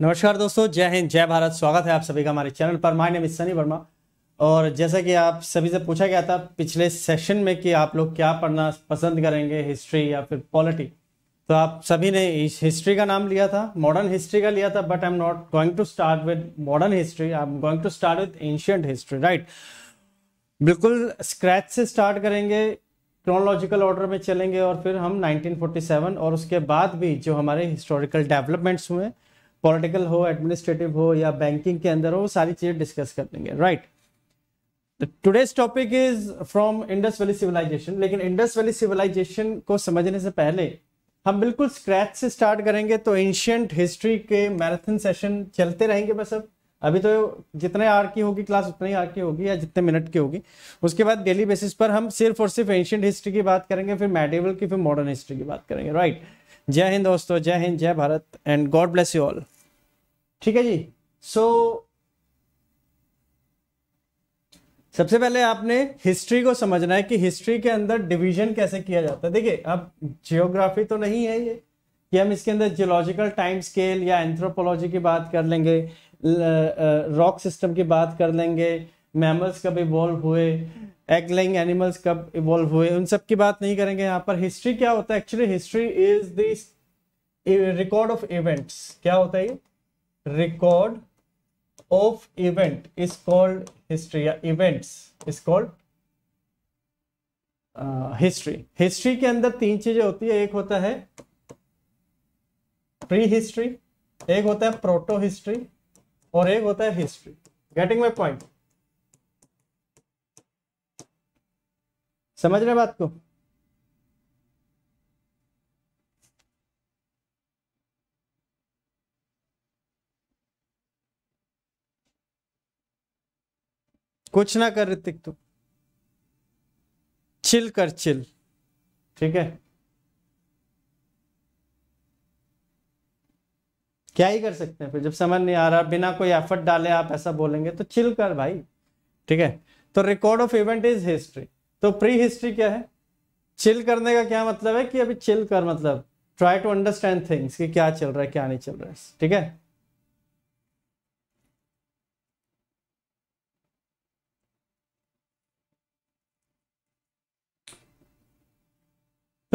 नमस्कार दोस्तों जय हिंद जय भारत स्वागत है आप सभी का हमारे चैनल पर my name is Sunny Verma और जैसा कि आप सभी से पूछा गया था पिछले सेशन में कि आप लोग क्या पढ़ना पसंद करेंगे हिस्ट्री या फिर पॉलिटी तो आप सभी ने हिस्ट्री का नाम लिया था मॉडर्न हिस्ट्री का लिया था but I am not going to start with modern history I am going to start with ancient history right बिल्कुल स्क्रैच से स्टार्ट करेंगे क्रोनोलॉजिकल ऑर्डर में चलेंगे और फिर हम 1947 और उसके बाद भी जो हमारे हिस्टोरिकल डेवलपमेंट्स हुए हैं पॉलिटिकल हो एडमिनिस्ट्रेटिव हो या बैंकिंग के अंदर हो वो सारी चीजें डिस्कस कर लेंगे right today's topic is from Indus valley civilization लेकिन इंडस वैली सिविलाइजेशन को समझने से पहले हम बिल्कुल स्क्रैच से स्टार्ट करेंगे तो एंशियंट हिस्ट्री के मैराथन सेशन चलते रहेंगे बस अब अभी तो जितने आर की होगी क्लास उतने ही आर की होगी या जितने मिनट की होगी उसके बाद डेली बेसिस पर हम सिर्फ और सिर्फ एंशियंट हिस्ट्री की बात करेंगे फिर मेडिवल की फिर मॉडर्न हिस्ट्री की बात करेंगे राइट जय हिंद दोस्तों जय हिंद जय Bharat and God bless you all ठीक है जी सो so, सबसे पहले आपने हिस्ट्री को समझना है कि हिस्ट्री के अंदर डिवीजन कैसे किया जाता है देखिए अब जियोग्राफी तो नहीं है ये कि हम इसके अंदर जियोलॉजिकल टाइम स्केल या एंथ्रोपोलॉजी की बात कर लेंगे रॉक सिस्टम की बात कर लेंगे मैमल्स कब इवॉल्व हुए एग लेइंग एनिमल्स कब इवॉल्व हुए उन सब की बात नहीं करेंगे यहाँ पर हिस्ट्री क्या होता है actually history is this record of events क्या होता है ये record of event is called history या events is called history uh, history के अंदर तीन चीजें होती है एक होता है प्री हिस्ट्री एक होता है प्रोटो हिस्ट्री और एक होता है हिस्ट्री गेटिंग माई पॉइंट समझ रहे बात को कुछ ना कर ऋतिक तू चिल कर चिल ठीक है क्या ही कर सकते हैं फिर जब समझ नहीं आ रहा बिना कोई एफर्ट डाले आप ऐसा बोलेंगे तो चिल कर भाई ठीक है तो record of event is history तो प्री हिस्ट्री क्या है चिल करने का क्या मतलब है कि अभी चिल कर मतलब ट्राई टू अंडरस्टैंड थिंग्स कि क्या चल रहा है क्या नहीं चल रहा है ठीक है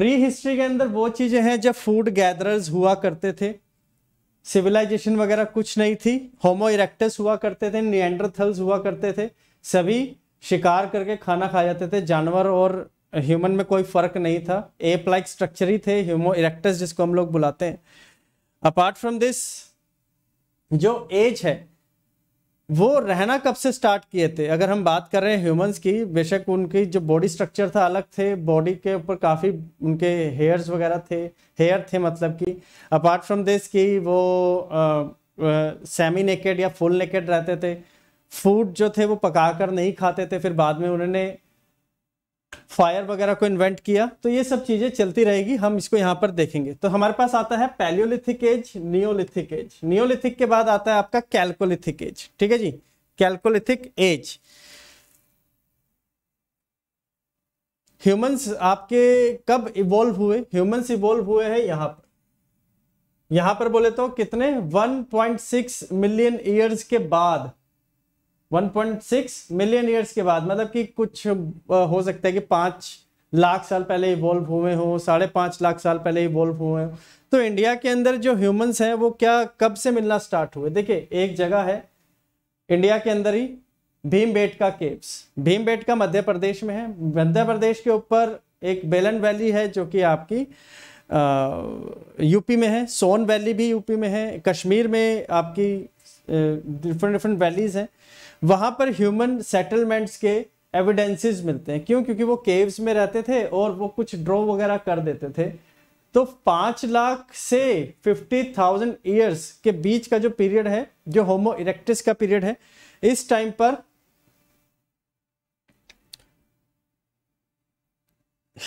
प्री हिस्ट्री के अंदर वो चीजें हैं जब फूड गैदरर्स हुआ करते थे सिविलाइजेशन वगैरह कुछ नहीं थी होमो इरेक्टस हुआ करते थे नियंडरथल्स हुआ करते थे सभी शिकार करके खाना खा जाते थे जानवर और ह्यूमन में कोई फर्क नहीं था एप लाइक स्ट्रक्चर ही थे ह्यूमो इरेक्टस जिसको हम लोग बुलाते हैं अपार्ट फ्रॉम दिस जो एज है वो रहना कब से स्टार्ट किए थे अगर हम बात कर रहे हैं ह्यूमंस की बेशक उनकी जो बॉडी स्ट्रक्चर था अलग थे बॉडी के ऊपर काफ़ी उनके हेयर्स वगैरह थे हेयर थे मतलब कि अपार्ट फ्रॉम दिस कि वो सेमी नेकेड या फुल नेकेड रहते थे फूड जो थे वो पकाकर नहीं खाते थे फिर बाद में उन्होंने फायर वगैरह को इन्वेंट किया तो ये सब चीज़ें चलती रहेगी हम इसको यहाँ पर देखेंगे तो हमारे पास आता है paleolithic age neolithic age neolithic के बाद आता है आपका कैलकोलिथिक एज ठीक है जी कैलकोलिथिक एज ह्यूमंस आपके कब इवॉल्व हुए ह्यूमंस इवॉल्व हुए हैं यहाँ पर यहां पर बोले तो कितने 1.6 मिलियन ईयर्स के बाद 1.6 मिलियन ईयर्स के बाद मतलब कि कुछ हो सकता है कि पाँच लाख साल पहले इवॉल्व हुए हों साढ़े पाँच लाख साल पहले इवॉल्व हुए हों तो इंडिया के अंदर जो ह्यूमंस हैं वो क्या कब से मिलना स्टार्ट हुए देखिए एक जगह है इंडिया के अंदर ही भीमबेटका केव्स भीमबेटका मध्य प्रदेश में है मध्य प्रदेश के ऊपर एक बेलन वैली है जो कि आपकी यूपी में है सोन वैली भी यूपी में है कश्मीर में आपकी डिफरेंट डिफरेंट वैलीज़ हैं वहाँ पर ह्यूमन सेटलमेंट्स के एविडेंसेस मिलते हैं क्यों क्योंकि वो केव्स में रहते थे और वो कुछ ड्रॉ वगैरह कर देते थे तो पाँच लाख से फिफ्टी थाउजेंड ईयर्स के बीच का जो पीरियड है जो होमो इरेक्टिस का पीरियड है इस टाइम पर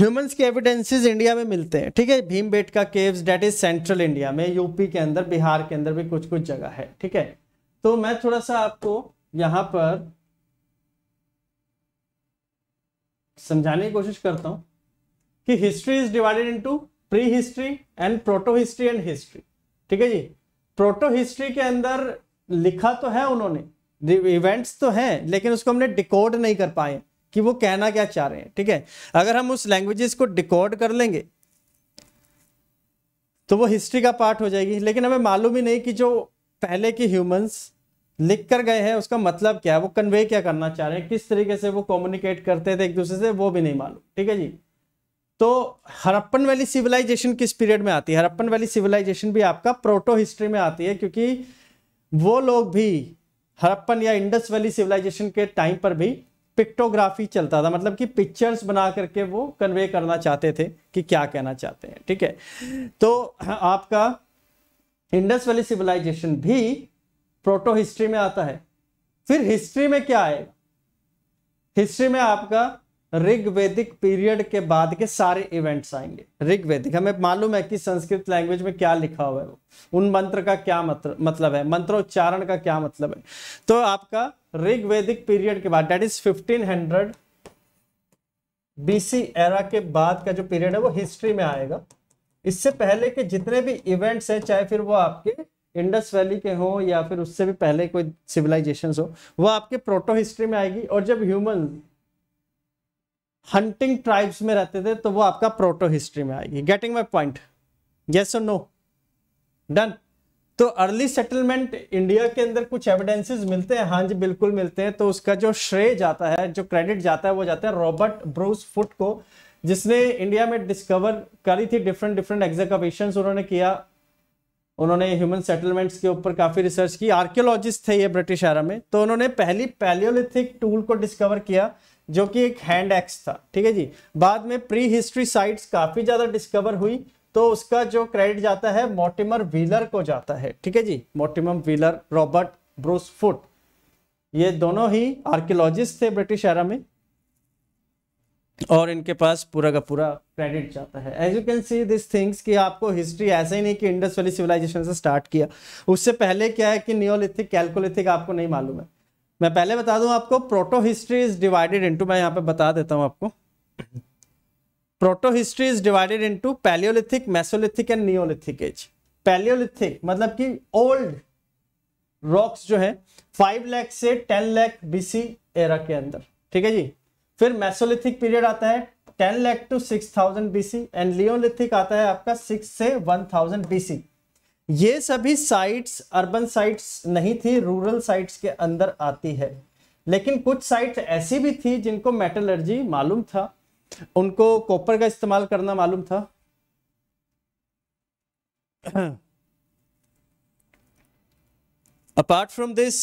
ह्यूमंस के एविडेंसेस इंडिया में मिलते हैं ठीक है Bhimbetka caves date is central India में यूपी के अंदर बिहार के अंदर भी कुछ कुछ जगह है ठीक है तो मैं थोड़ा सा आपको यहां पर समझाने की कोशिश करता हूं कि history is divided into pre history and proto history and history ठीक है जी प्रोटो हिस्ट्री के अंदर लिखा तो है उन्होंने इवेंट्स तो हैं लेकिन उसको हमने डिकोड नहीं कर पाए कि वो कहना क्या चाह रहे हैं ठीक है अगर हम उस लैंग्वेजेस को डिकोड कर लेंगे तो वो हिस्ट्री का पार्ट हो जाएगी लेकिन हमें मालूम ही नहीं कि जो पहले के ह्यूमंस लिख कर गए हैं उसका मतलब क्या है वो कन्वे क्या करना चाह रहे हैं किस तरीके से वो कम्युनिकेट करते थे एक दूसरे से वो भी नहीं मालूम ठीक है जी तो हरप्पन वैली सिविलाइजेशन किस पीरियड में आती है हरप्पन वैली सिविलाइजेशन भी आपका प्रोटो हिस्ट्री में आती है क्योंकि वो लोग भी हरप्पन या इंडस वैली सिविलाइजेशन के टाइम पर भी पिक्टोग्राफी चलता था मतलब कि पिक्चर्स बना करके वो कन्वे करना चाहते थे कि क्या कहना चाहते हैं ठीक है तो आपका इंडस वैली सिविलाइजेशन भी प्रोटो हिस्ट्री में आता है फिर हिस्ट्री में क्या आएगा हिस्ट्री में आपका ऋग पीरियड के बाद के सारे इवेंट्स आएंगे ऋग्वेदिक हमें मालूम है कि संस्कृत लैंग्वेज में क्या लिखा हुआ है वो उन मंत्र का क्या मतलब है मंत्रोच्चारण का क्या मतलब है तो आपका ऋग पीरियड के बाद डेट इज 1500 बीसी एरा के बाद का जो पीरियड है वो हिस्ट्री में आएगा इससे पहले के जितने भी इवेंट्स हैं चाहे फिर वो आपके इंडस वैली के हों या फिर उससे भी पहले कोई सिविलाइजेशन हो वो आपके प्रोटो हिस्ट्री में आएगी और जब ह्यूमन हंटिंग ट्राइब्स में रहते थे तो वो आपका प्रोटो हिस्ट्री में आएगी गेटिंग माई पॉइंट यस और नो डन तो अर्ली सेटलमेंट इंडिया के अंदर कुछ एविडेंसेस मिलते हैं हाँ जी बिल्कुल मिलते हैं तो उसका जो श्रेय जाता है जो क्रेडिट जाता है वो जाता है रॉबर्ट ब्रूस फुट को जिसने इंडिया में डिस्कवर करी थी डिफरेंट डिफरेंट एग्जाकवेशन उन्होंने किया उन्होंने ह्यूमन सेटलमेंट्स के ऊपर काफ़ी रिसर्च की आर्कियोलॉजिस्ट थे ये ब्रिटिश आरा में तो उन्होंने पहली पैलियोलिथिक टूल को डिस्कवर किया जो कि एक हैंड एक्स था ठीक है जी बाद में प्री हिस्ट्री साइट्स काफ़ी ज़्यादा डिस्कवर हुई तो उसका जो क्रेडिट जाता है मोटिमर व्हीलर को जाता है ठीक है जी मोटिमम व्हीलर रॉबर्ट ब्रूस ये दोनों ही आर्कियोलॉजिस्ट थे ब्रिटिश आरा में और इनके पास पूरा का पूरा क्रेडिट जाता है as you can see this things कि आपको हिस्ट्री ऐसा ही नहीं कि इंडस वैली सिविलाइजेशन से स्टार्ट किया उससे पहले क्या है कि नियोलिथिक कैलकुलिथिक आपको नहीं मालूम है मैं पहले बता दूं आपको proto history is divided into मैं यहाँ पे बता देता हूँ आपको proto history is divided into paleolithic mesolithic and neolithic age paleolithic मतलब कि ओल्ड रॉक्स जो है फाइव लैख से टेन लैख सी एरा के अंदर ठीक है जी फिर मैसोलिथिक पीरियड आता है ten lakh to six thousand BC and neolithic आता है आपका सिक्स से वन थाउजेंड बीसी ये सभी साइट्स अर्बन साइट्स नहीं थी रूरल साइट्स के अंदर आती है लेकिन कुछ साइट्स ऐसी भी थी जिनको मेटलर्जी मालूम था उनको कॉपर का इस्तेमाल करना मालूम था अपार्ट फ्रॉम दिस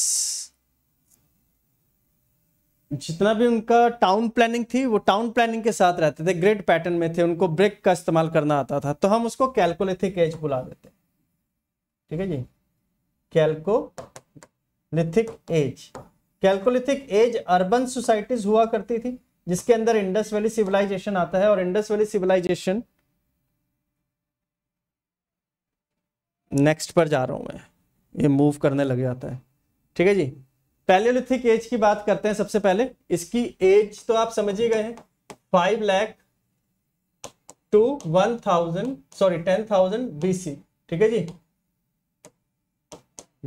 जितना भी उनका टाउन प्लानिंग थी वो टाउन प्लानिंग के साथ रहते थे ग्रेड पैटर्न में थे उनको ब्रेक का इस्तेमाल करना आता था तो हम उसको कैलकोलिथिक एज बुला देते ठीक है जी chalcolithic age chalcolithic age urban societies हुआ करती थी जिसके अंदर इंडस वैली सिविलाइजेशन आता है और इंडस वैली सिविलाइजेशन नेक्स्ट पर जा रहा हूं मैं ये मूव करने लग जाता है ठीक है जी पैलियोलिथिक एज की बात करते हैं सबसे पहले इसकी एज तो आप समझ ही गए हैं five lakh to one thousand sorry ten thousand BC ठीक है जी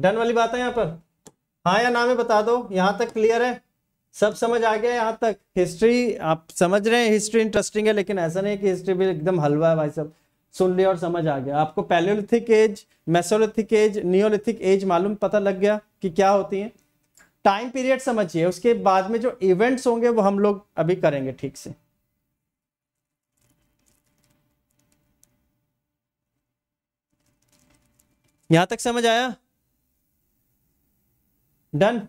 डन वाली बात है यहां पर हाँ या ना में बता दो यहां तक क्लियर है सब समझ आ गया यहां तक हिस्ट्री आप समझ रहे हैं हिस्ट्री इंटरेस्टिंग है लेकिन ऐसा नहीं है कि हिस्ट्री भी एकदम हलवा है भाई सब सुन लिया और समझ आ गया आपको palaeolithic age mesolithic age neolithic age मालूम पता लग गया कि क्या होती है टाइम पीरियड समझिए उसके बाद में जो इवेंट्स होंगे वो हम लोग अभी करेंगे ठीक से यहां तक समझ आया डन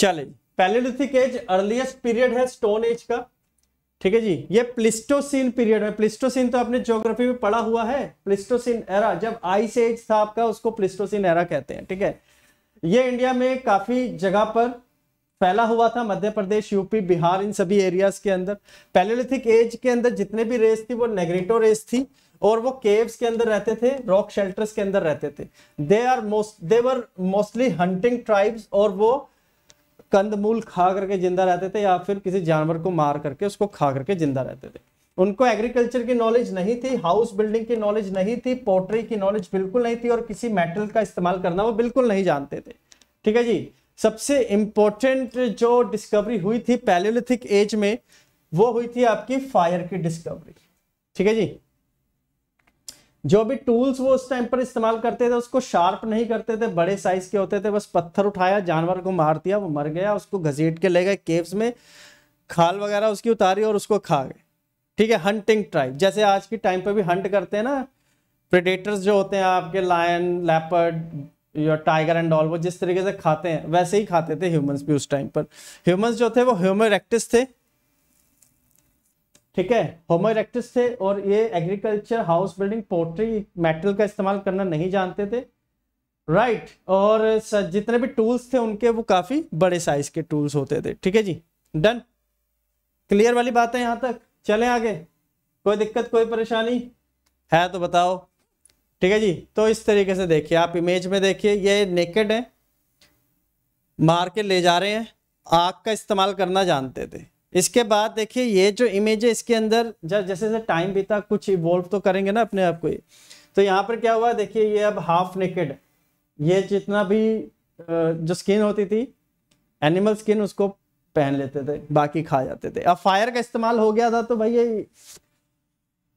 चले पैलिथिक एज अर्लिएस्ट पीरियड है स्टोन एज का ठीक है जी ये प्लिस्टोसिन पीरियड है प्लिस्टोसिन तो आपने ज्योग्राफी में पढ़ा हुआ है प्लिस्टोसिन एरा जब आइस एज था आपका उसको प्लिस्टोसिन एरा कहते हैं ठीक है ये इंडिया में काफी जगह पर फैला हुआ था मध्य प्रदेश यूपी बिहार इन सभी एरियाज के अंदर पैलोलिथिक एज के अंदर जितने भी रेस थी वो नेग्रेटो रेस थी और वो केव्स के अंदर रहते थे रॉक शेल्टर्स के अंदर रहते थे they are most they were mostly hunting tribes और वो कंदमूल खा करके जिंदा रहते थे या फिर किसी जानवर को मार करके उसको खा करके जिंदा रहते थे उनको एग्रीकल्चर की नॉलेज नहीं थी हाउस बिल्डिंग की नॉलेज नहीं थी पोट्री की नॉलेज बिल्कुल नहीं थी और किसी मेटल का इस्तेमाल करना वो बिल्कुल नहीं जानते थे ठीक है जी सबसे इम्पोर्टेंट जो डिस्कवरी हुई थी पैलोलिथिक एज में वो हुई थी आपकी फायर की डिस्कवरी ठीक है जी जो भी टूल्स वो उस टाइम पर इस्तेमाल करते थे उसको शार्प नहीं करते थे बड़े साइज के होते थे बस पत्थर उठाया जानवर को मार दिया वो मर गया उसको घसीट के ले गए केव्स में खाल वगैरह उसकी उतारी और उसको खा गए ठीक है हंटिंग ट्राइब जैसे आज के टाइम पर भी हंट करते हैं ना प्रेडेटर्स जो होते हैं आपके लायन लेपर्ड या टाइगर एंड ऑल वो जिस तरीके से खाते हैं वैसे ही खाते थे ह्यूमंस भी उस टाइम पर ह्यूमंस जो थे वो ह्यूमोरेक्टिस थे ठीक है होमोरेक्टिस थे और ये agriculture house building poultry metal का इस्तेमाल करना नहीं जानते थे राइट right. और जितने भी टूल्स थे उनके वो काफी बड़े साइज के टूल्स होते थे ठीक है जी डन क्लियर वाली बात है यहां तक चले आगे कोई दिक्कत कोई परेशानी है तो बताओ ठीक है जी तो इस तरीके से देखिए आप इमेज में देखिए ये नेकेड है मार के ले जा रहे हैं आग का इस्तेमाल करना जानते थे इसके बाद देखिए ये जो इमेज है इसके अंदर जब जैसे जैसे टाइम बीता कुछ इवोल्व तो करेंगे ना अपने आप को ये तो यहाँ पर क्या हुआ देखिए ये अब हाफ नेकेड ये जितना भी जो स्किन होती थी एनिमल स्किन उसको पहन लेते थे बाकी खा जाते थे अब फायर का इस्तेमाल हो गया था तो भाई ये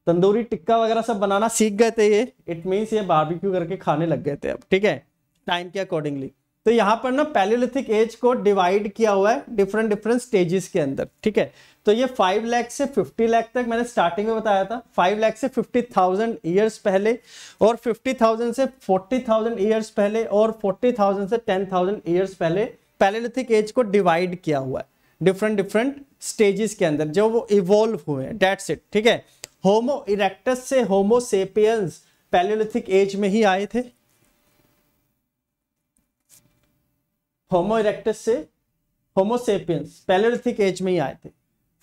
तंदूरी टिक्का वगैरह सब बनाना सीख गए थे ये इट मीन्स ये बारबेक्यू करके खाने लग गए थे अब ठीक है टाइम के अकॉर्डिंगली तो यहाँ पर ना पैलियोलिथिक एज को डिवाइड किया हुआ है डिफरेंट डिफरेंट स्टेजेस के अंदर ठीक है तो ये 5 लाख से 50 लाख तक मैंने स्टार्टिंग में बताया था 5 लाख से 50,000 ईयर्स पहले और 50,000 से 40,000 ईयर्स पहले और 40,000 से 10,000 ईयर्स पहले पैलियोलिथिक एज को डिवाइड किया हुआ है डिफरेंट डिफरेंट स्टेजेस के अंदर जब वो इवॉल्व हुए डेट्स इट ठीक है होमो इरेक्टस से होमो सेपियंस पैलोलिथिक एज में ही आए थे होमो इरेक्टस से होमो सेपियंस पैलोलिथिक एज में ही आए थे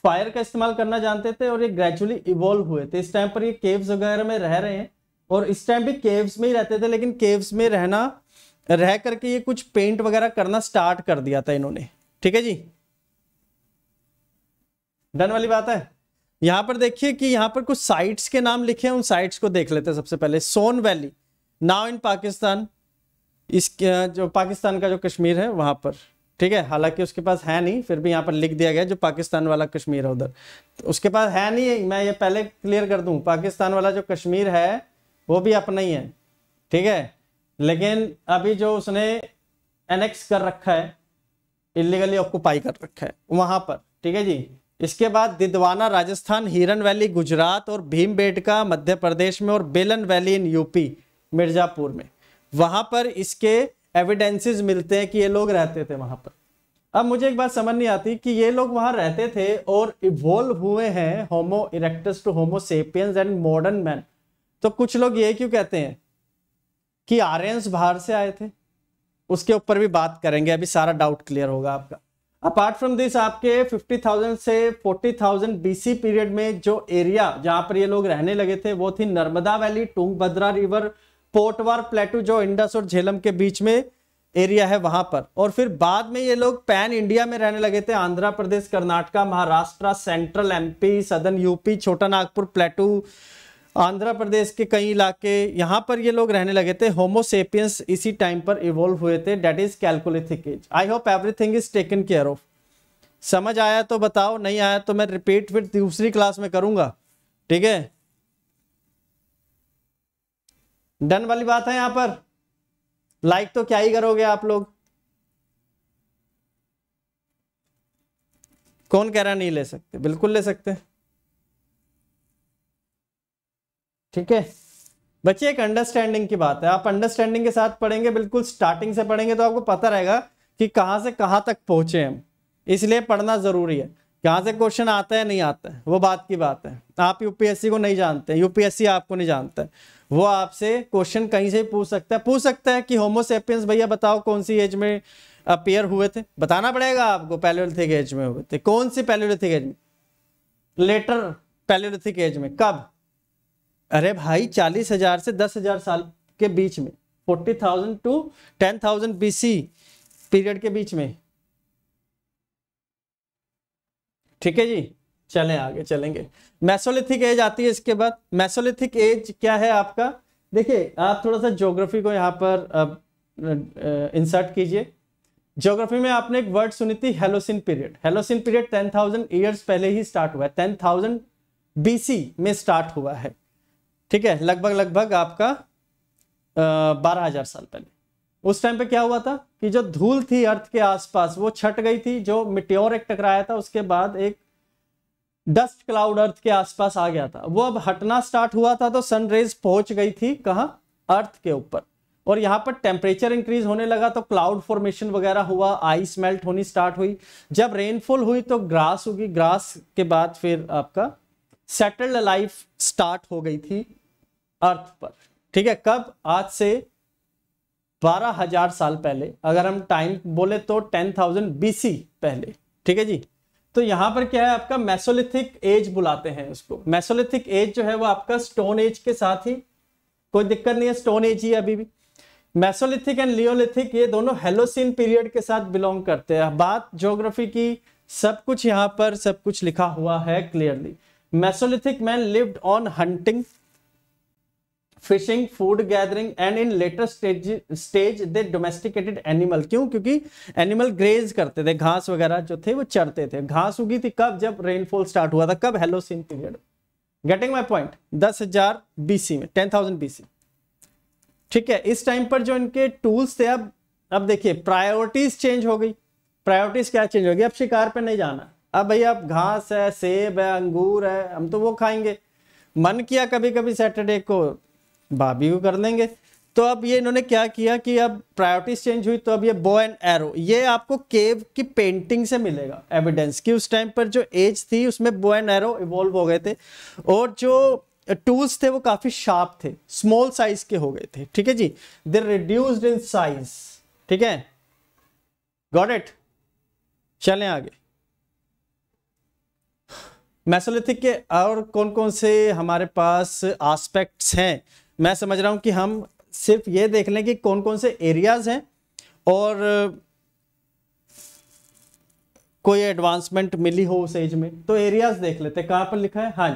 फायर का इस्तेमाल करना जानते थे और ये ग्रेजुअली इवॉल्व हुए थे इस टाइम पर ये केव्स वगैरह में रह रहे हैं और इस टाइम भी केव्स में ही रहते थे लेकिन केव्स में रहना रह करके ये कुछ पेंट वगैरह करना स्टार्ट कर दिया था इन्होंने ठीक है जी डन वाली बात है यहां पर देखिए कि यहां पर कुछ साइट्स के नाम लिखे हैं उन साइट्स को देख लेते हैं सबसे पहले Soan valley now in Pakistan इस जो पाकिस्तान का जो कश्मीर है वहां पर ठीक है हालांकि उसके पास है नहीं फिर भी यहाँ पर लिख दिया गया जो पाकिस्तान वाला कश्मीर है उधर तो उसके पास है नहीं मैं ये पहले क्लियर कर दूं पाकिस्तान वाला जो कश्मीर है वो भी अपना ही है ठीक है लेकिन अभी जो उसने एनेक्स कर रखा है इलीगली ऑक्यूपाई कर रखा है वहां पर ठीक है जी इसके बाद दिदवाना राजस्थान हिरन वैली गुजरात और भीमबेटका मध्य प्रदेश में और बेलन वैली इन यूपी मिर्ज़ापुर में वहां पर इसके एविडेंसेस मिलते हैं कि ये लोग रहते थे वहां पर अब मुझे एक बात समझ नहीं आती कि ये लोग वहां रहते थे और इवोल्व हुए हैं homo erectus to homo sapiens and modern man तो कुछ लोग ये क्यों कहते हैं कि आर्यस बाहर से आए थे उसके ऊपर भी बात करेंगे अभी सारा डाउट क्लियर होगा आपका अपार्ट फ्रॉम दिस आपके 50,000 से 40,000 बीसी पीरियड में जो एरिया जहां पर ये लोग रहने लगे थे वो थी Narmada valley Bhadra river Potwar plateau जो इंडस और झेलम के बीच में एरिया है वहां पर और फिर बाद में ये लोग पैन इंडिया में रहने लगे थे आंध्र प्रदेश कर्नाटका महाराष्ट्र सेंट्रल एमपी सदन यूपी छोटा नागपुर प्लेटू आंध्र प्रदेश के कई इलाके यहाँ पर ये लोग रहने लगे थे होमोसेपियंस इसी टाइम पर इवोल्व हुए थे that is chalcolithic age I hope everything is taken care of समझ आया तो बताओ नहीं आया तो मैं रिपीट फिर दूसरी क्लास में करूंगा ठीक है डन वाली बात है यहां पर लाइक तो क्या ही करोगे आप लोग कौन कह रहा नहीं ले सकते बिल्कुल ले सकते ठीक है बच्चे एक अंडरस्टैंडिंग की बात है आप अंडरस्टैंडिंग के साथ पढ़ेंगे बिल्कुल स्टार्टिंग से पढ़ेंगे तो आपको पता रहेगा कि कहाँ से कहाँ तक पहुंचे हम इसलिए पढ़ना जरूरी है कहाँ से क्वेश्चन आता है नहीं आता है वो बात की बात है आप यूपीएससी को नहीं जानते यूपीएससी आपको नहीं जानता है वो आपसे क्वेश्चन कहीं से पूछ सकता है पूछ सकता है कि होमोसेपियंस भैया बताओ कौन सी एज में अपेयर हुए थे बताना पड़ेगा आपको पैलोलिथिक एज में हुए थे कौन सी पैलोलिथिक एज में लेटर पैलोलिथिक एज में कब अरे भाई चालीस हजार से दस हजार साल के बीच में forty thousand to ten thousand BC period के बीच में ठीक है जी चले आगे चलेंगे मैसोलिथिक एज आती है इसके बाद मैसोलिथिक एज क्या है आपका देखिए आप थोड़ा सा ज्योग्राफी को यहाँ पर अब इंसर्ट कीजिए ज्योग्राफी में आपने एक वर्ड सुनी थी holocene period holocene period ten thousand years पहले ही स्टार्ट हुआ है टेन थाउजेंड बीसी में स्टार्ट हुआ है ठीक है लगभग लगभग आपका बारह हजार साल पहले उस टाइम पे क्या हुआ था कि जो धूल थी अर्थ के आसपास वो छट गई थी जो मिट्योर एक टकराया था उसके बाद एक डस्ट क्लाउड अर्थ के आसपास आ गया था वो अब हटना स्टार्ट हुआ था तो सनरेज पहुंच गई थी कहा अर्थ के ऊपर और यहाँ पर टेम्परेचर इंक्रीज होने लगा तो क्लाउड फॉर्मेशन वगैरह हुआ आइस मेल्ट होनी स्टार्ट हुई जब रेनफॉल हुई तो ग्रास होगी ग्रास के बाद फिर आपका सेटल्ड लाइफ स्टार्ट हो गई थी अर्थ पर ठीक है कब आज से बारह हजार साल पहले अगर हम टाइम बोले तो टेन थाउजेंड बीसी पहले ठीक है जी तो यहां पर क्या है आपका मैसोलिथिक एज बुलाते हैं उसको मैसोलिथिक एज जो है वो आपका स्टोन एज के साथ ही कोई दिक्कत नहीं है स्टोन एज ही अभी भी मैसोलिथिक एंड लियोलिथिक ये दोनों हेलोसिन पीरियड के साथ बिलोंग करते हैं बात ज्योग्राफी की सब कुछ यहां पर सब कुछ लिखा हुआ है clearly mesolithic man lived on hunting fishing food gathering and in later stage stage they domesticated animal क्यों क्योंकि एनिमल ग्रेज करते थे घास वगैरह जो थे वो चरते थे घास उगी थी कब जब रेनफॉल स्टार्ट हुआ था कब holocene period getting my point दस हजार बीसी में टेन थाउजेंड बीसी ठीक है इस टाइम पर जो इनके टूल्स थे अब अब देखिए प्रायोरिटीज चेंज हो गई प्रायोरिटीज क्या चेंज हो गई अब शिकार पर नहीं जाना अब भैया अब घास है सेब है अंगूर है हम तो वो खाएंगे मन किया कभी कभी सैटरडे को भाभी को कर लेंगे तो अब ये इन्होंने क्या किया कि अब प्रायोरिटीज चेंज हुई तो अब ये बो एंड एरो ये आपको केव की पेंटिंग से मिलेगा एविडेंस कि उस टाइम पर जो एज थी उसमें बो एंड एरो इवॉल्व हो गए थे और जो टूल्स थे वो काफ़ी शार्प थे स्मॉल साइज के हो गए थे ठीक है जी दे रिड्यूस्ड इन साइज ठीक है गॉट इट चले आगे मैसोलिथिक के और कौन कौन से हमारे पास आस्पेक्ट्स हैं मैं समझ रहा हूँ कि हम सिर्फ ये देख लें कि कौन कौन से एरियाज़ हैं और कोई एडवांसमेंट मिली हो उस एज में तो एरियाज देख लेते हैं कहाँ पर लिखा है हाँ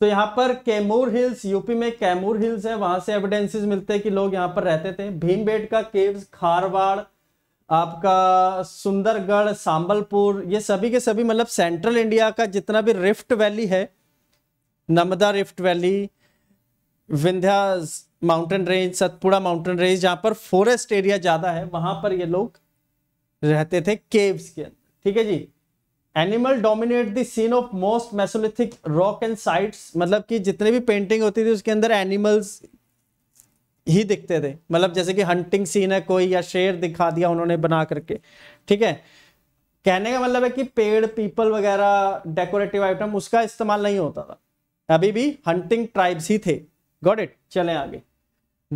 तो यहाँ पर कैमूर हिल्स यूपी में कैमूर हिल्स है वहां से एविडेंसेस मिलते हैं कि लोग यहाँ पर रहते थे भीमबेट का केव्स खारवाड़ आपका सुंदरगढ़ सांबलपुर ये सभी के सभी मतलब सेंट्रल इंडिया का जितना भी रिफ्ट वैली है Narmada rift valley Vindhya mountain range Satpura mountain range जहां पर फॉरेस्ट एरिया ज़्यादा है वहां पर ये लोग रहते थे केव्स के अंदर ठीक है जी animal dominate the scene of most mesolithic rock and sites मतलब कि जितने भी पेंटिंग होती थी उसके अंदर एनिमल्स ही दिखते थे मतलब जैसे कि हंटिंग सीन है कोई या शेर दिखा दिया उन्होंने बना करके ठीक है कहने का मतलब है कि पेड़ पीपल वगैरह डेकोरेटिव आइटम उसका इस्तेमाल नहीं होता था अभी भी हंटिंग ट्राइब्स ही थे गॉट इट चलें आगे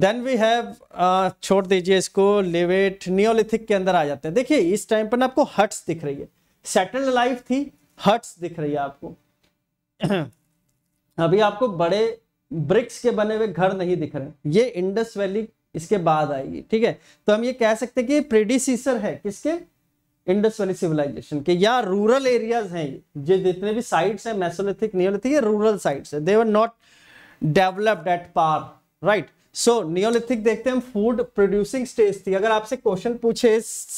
देन वी हैव छोड़ दीजिए इसको लेवेट नियोलिथिक के अंदर आ जाते हैं देखिए इस टाइम पर ना आपको हट्स दिख रही है सेटल लाइफ थी हट्स दिख रही है आपको अभी आपको बड़े ब्रिक्स के बने हुए घर नहीं दिख रहे ये इंडस वैली इसके बाद आएगी ठीक है तो हम ये कह सकते हैं कि प्रेडिसीसर है किसके इंडस वैली सिविलाइजेशन के या रूरल एरियाज हैं ये जितने भी साइट्स हैं मैसोलिथिक नियोलिथिक ये रूरल साइट्स है they were not developed at par right so neolithic देखते हैं हम फूड प्रोड्यूसिंग स्टेज थी अगर आपसे क्वेश्चन पूछे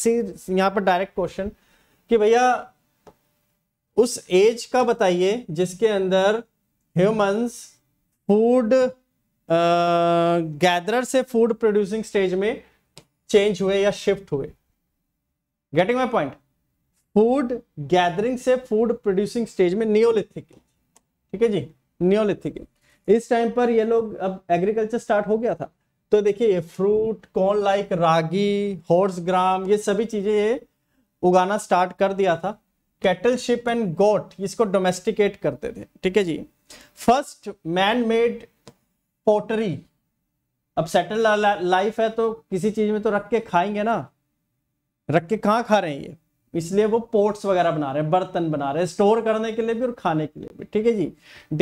यहां पर डायरेक्ट क्वेश्चन कि भैया उस एज का बताइए जिसके अंदर ह्यूमंस फूड गैदरर से फूड प्रोड्यूसिंग स्टेज में चेंज हुए या शिफ्ट हुए getting my point food gathering से फूड प्रोड्यूसिंग स्टेज में नियोलिथिक ठीक है जी नियोलिथिक इस टाइम पर ये लोग अब एग्रीकल्चर स्टार्ट हो गया था तो देखिए fruit corn like ragi horse gram ये सभी चीजें ये उगाना स्टार्ट कर दिया था कैटल शिप एंड गोट इसको डोमेस्टिकेट करते थे ठीक है जी फर्स्ट मैन मेड पोटरी अब सेटल लाइफ है तो किसी चीज में तो रख के खाएंगे ना रख के कहाँ खा रहे हैं ये इसलिए वो पोर्ट्स वगैरह बना रहे हैं बर्तन बना रहे हैं स्टोर करने के लिए भी और खाने के लिए भी ठीक है जी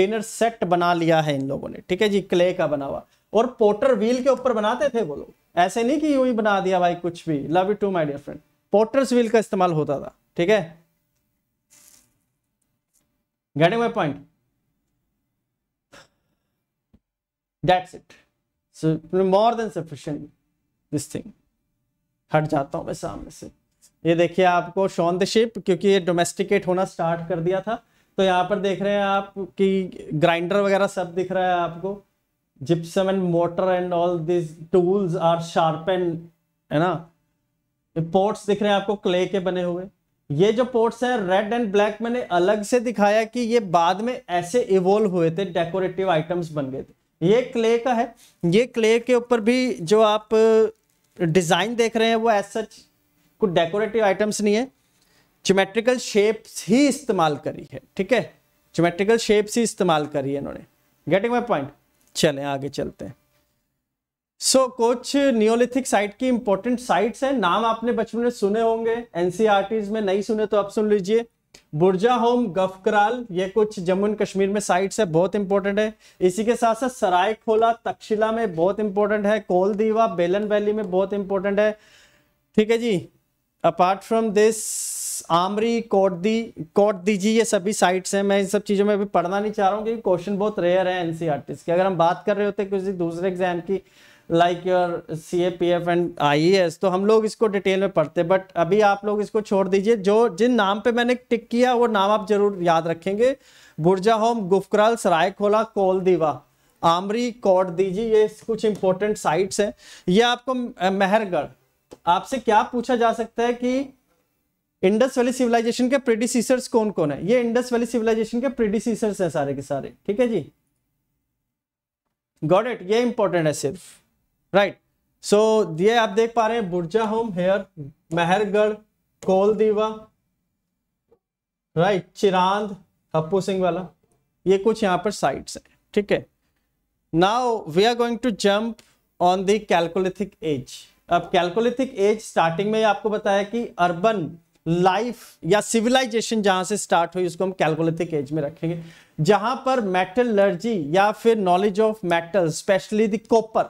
डिनर सेट बना लिया है इन लोगों ने ठीक है जी क्ले का बना हुआ और पोटर व्हील के ऊपर बनाते थे वो लोग ऐसे नहीं कि यूं ही बना दिया भाई कुछ भी love you too my dear friend potter's wheel का इस्तेमाल होता था ठीक है getting my point that's it more than sufficient this thing हट जाता हूं मैं सामने से ये देखिए आपको शॉन द शिप क्योंकि ये डोमेस्टिकेट होना स्टार्ट कर दिया था तो यहाँ पर देख रहे हैं आप कि ग्राइंडर वगैरह सब दिख रहा है आपको gypsum and mortar and all this tools are sharpen है ना पोर्ट्स दिख रहे हैं आपको क्ले के बने हुए ये जो पोर्ट्स हैं रेड एंड ब्लैक मैंने अलग से दिखाया कि ये बाद में ऐसे इवोल्व हुए थे डेकोरेटिव आइटम्स बन गए थे ये क्ले का है ये क्ले के ऊपर भी जो आप डिजाइन देख रहे हैं वो एज सच कुछ डेकोरेटिव आइटम्स नहीं है जोमेट्रिकल शेप्स ही इस्तेमाल करी है ठीक है जोमेट्रिकल शेप्स ही इस्तेमाल करी है इन्होंने गेटिंग माई पॉइंट चलें आगे चलते हैं सो so, कुछ न्योलिथिक साइट की इंपॉर्टेंट साइट्स हैं नाम आपने बचपन में सुने होंगे एनसीआरटीज e में नहीं सुने तो आप सुन लीजिए बुर्जा होम गफकराल ये कुछ जम्मू एंड कश्मीर में साइट्स है बहुत इंपॉर्टेंट है इसी के साथ साथ सराय खोला तक्षशिला में बहुत इंपॉर्टेंट है कोलदीवा बेलन वैली में बहुत इंपॉर्टेंट है ठीक है जी अपार्ट फ्रॉम दिस आमरी कोटदी दीजिए ये सभी साइट्स हैं मैं इन सब चीज़ों में अभी पढ़ना नहीं चाह रहा हूँ क्योंकि क्वेश्चन बहुत रेयर है एनसीईआरटी की अगर हम बात कर रहे होते किसी दूसरे एग्जाम की like your C A P F and I S तो हम लोग इसको डिटेल में पढ़ते बट अभी आप लोग इसको छोड़ दीजिए जो जिन नाम पे मैंने टिक किया वो नाम आप जरूर याद रखेंगे बुर्जा होम गुफकराल कोल दीवा आमरी कोट दीजिए ये कुछ इंपॉर्टेंट साइट्स हैं ये आपको मेहरगढ़ आपसे क्या पूछा जा सकता है कि इंडस वैली सिविलाइजेशन के प्रेडिसीसर्स कौन कौन है ये इंडस वैली सिविलाइजेशन के प्रेडिसीसर्स हैं सारे के सारे ठीक है जी गॉड इट ये इंपॉर्टेंट है सिर्फ राइट right. सो so, ये आप देख पा रहे हैं Burzahom here Mehrgarh Koldihwa right right. Chirand Happu Singh वाला ये कुछ यहाँ पर साइट्स हैं ठीक है now we are going to jump on the age अब कैलकुलेटिक एज स्टार्टिंग में आपको बताया कि अर्बन लाइफ या सिविलाइजेशन जहां से स्टार्ट हुई उसको हम कैलकुलेटिक एज में रखेंगे जहां पर मेटलर्जी या फिर knowledge of metal specially copper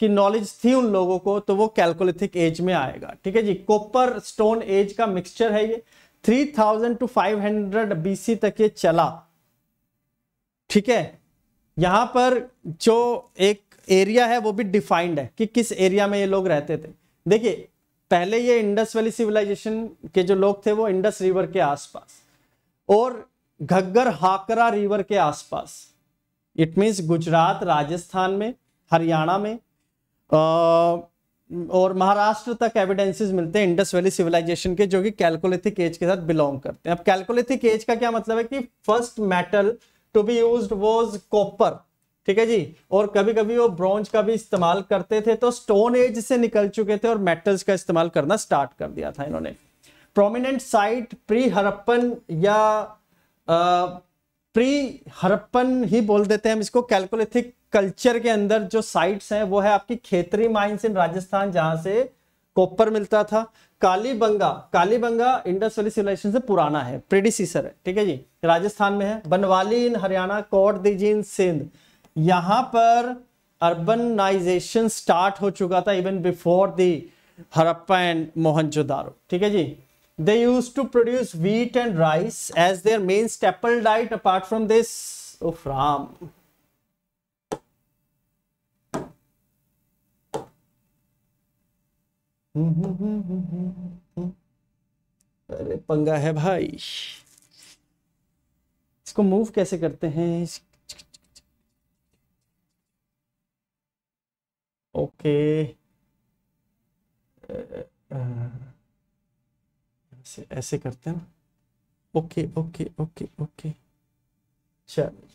की नॉलेज थी उन लोगों को तो वो कैलकुलेटिक एज में आएगा ठीक है जी कॉपर स्टोन एज का मिक्सचर है ये 3000 टू 500 बीसी तक ये चला ठीक है यहां पर जो एक एरिया है वो भी डिफाइंड है कि किस एरिया में ये लोग रहते थे देखिए पहले ये इंडस वैली सिविलाइजेशन के जो लोग थे वो इंडस रिवर के आसपास और घग्गर हाकरा रिवर के आसपास इट मीन्स गुजरात राजस्थान में हरियाणा में और महाराष्ट्र तक एविडेंसेस मिलते हैं इंडस वैली सिविलाइजेशन के जो कि कैलकोलिथिक एज के साथ बिलोंग करते हैं अब कैलकोलिथिक एज का क्या मतलब है कि first metal to be use was copper ठीक है जी और कभी कभी वो ब्रॉन्ज का भी इस्तेमाल करते थे तो स्टोन एज से निकल चुके थे और मेटल्स का इस्तेमाल करना स्टार्ट कर दिया था इन्होंने प्रोमिनेंट साइट प्री हरप्पन या आ, प्री हरप्पन ही बोल देते हैं हम इसको कैलकुलेथिक कल्चर के अंदर जो साइट्स हैं वो है आपकी खेतरी माइंस इन राजस्थान जहां से कॉपर मिलता था Kalibangan Kalibangan Indus valley civilisation से पुराना है प्रेडिसीसर है ठीक है जी राजस्थान में है बनवाली इन हरियाणा कोट दिजी इन सिंध यहां पर अर्बनाइजेशन स्टार्ट हो चुका था even before the Harappa and Mohenjodaro ठीक है जी they use to produce wheat and rice as their main staple diet apart from this राम अरे पंगा है भाई इसको मूव कैसे करते हैं ओके ऐसे ऐसे करते हैं ना ओके ओके ओके ओके चलो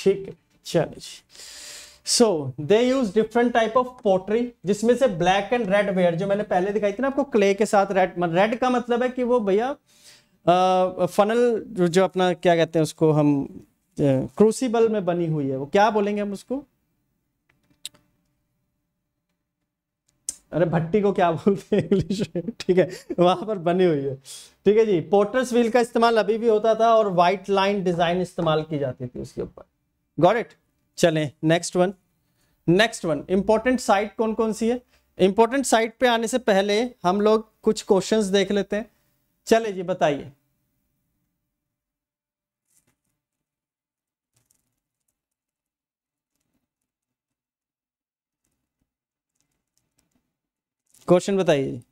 ठीक है चलो so they use different type of pottery जिसमें से ब्लैक एंड रेड वेयर जो मैंने पहले दिखाई थी ना आपको क्ले के साथ रेड रेड का मतलब है कि वो भैया फनल जो जो अपना क्या कहते हैं उसको हम क्रूसीबल में बनी हुई है वो क्या बोलेंगे हम उसको अरे भट्टी को क्या बोलते हैं इंग्लिश में ठीक है वहां पर बनी हुई है ठीक है जी पोर्टर्स व्हील का इस्तेमाल अभी भी होता था और वाइट लाइन डिजाइन इस्तेमाल की जाती थी उसके ऊपर गॉट इट चलें next one next one important site कौन कौन सी है इंपॉर्टेंट साइट पे आने से पहले हम लोग कुछ क्वेश्चंस देख लेते हैं चले जी बताइए क्वेश्चन बताइए जी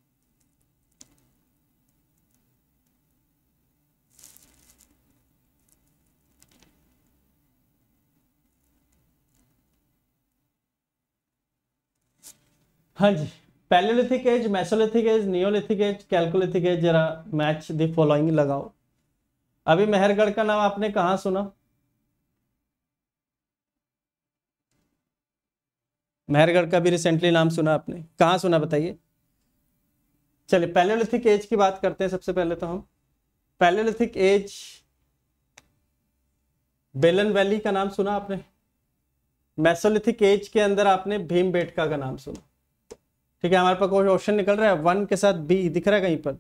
हाँ जी palaeolithic age mesolithic age neolithic age chalcolithic age जरा मैच द फॉलोइंग लगाओ अभी मेहरगढ़ का नाम आपने कहा सुना मेहरगढ़ का भी रिसेंटली नाम सुना आपने कहा सुना बताइए चलिए पैलिथिक एज की बात करते हैं सबसे पहले तो हम पैलिथिक एज बेलन वैली का नाम सुना आपने मैसोलिथिक एज के अंदर आपने भीम का नाम सुना ठीक है हमारे पास कोई ऑप्शन निकल रहा है वन के साथ बी दिख रहा है कहीं पर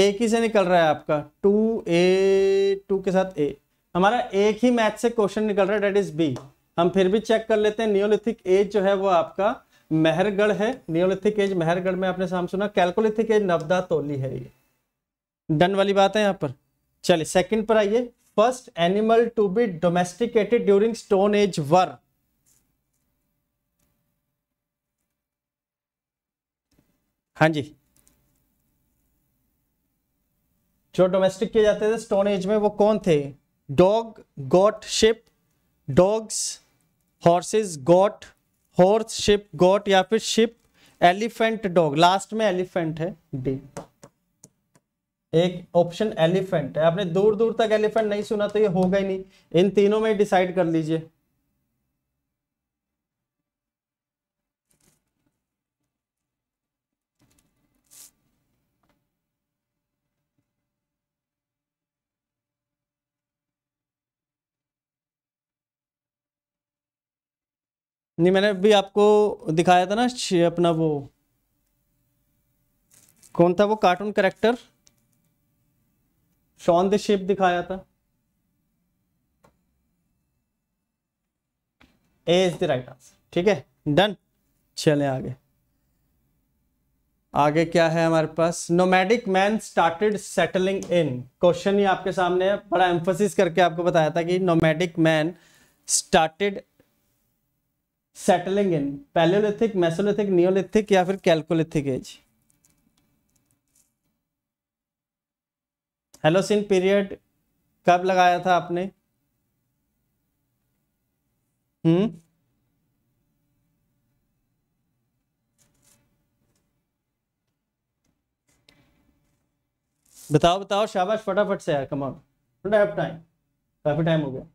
एक ही से निकल रहा है आपका टू ए टू के साथ ए हमारा एक ही मैथ से क्वेश्चन निकल रहा है डेट इज बी हम फिर भी चेक कर लेते हैं नियोलिथिक एज जो है वो आपका मेहरगढ़ है नियोलिथिक एज मेहरगढ़ में आपने साम सुना कैलकुलिथिक एज नवदा तोली है ये डन वाली बात है यहाँ पर चलिए सेकंड पर आइए first animal to be domesticated during stone age were हाँ जी जो डोमेस्टिक किए जाते थे स्टोन एज में वो कौन थे dog goat sheep dogs horses goat horse sheep goat या फिर शिप एलिफेंट डॉग लास्ट में एलिफेंट है डी एक ऑप्शन एलिफेंट है आपने दूर दूर तक एलिफेंट नहीं सुना तो ये होगा ही नहीं इन तीनों में डिसाइड कर लीजिए नहीं मैंने भी आपको दिखाया था ना अपना वो कौन था वो cartoon character Shaun the sheep दिखाया था A is the right answer ठीक है डन चले आगे आगे क्या है हमारे पास nomadic man started settling in question ही आपके सामने है बड़ा एम्फोसिस करके आपको बताया था कि nomadic man started settling in palaeolithic mesolithic neolithic या फिर कैलकोलिथिक एज हेलोसिन पीरियड कब लगाया था आपने हम्म बताओ बताओ शाबाश फटाफट से यार कमाओ टाइम काफी टाइम हो गया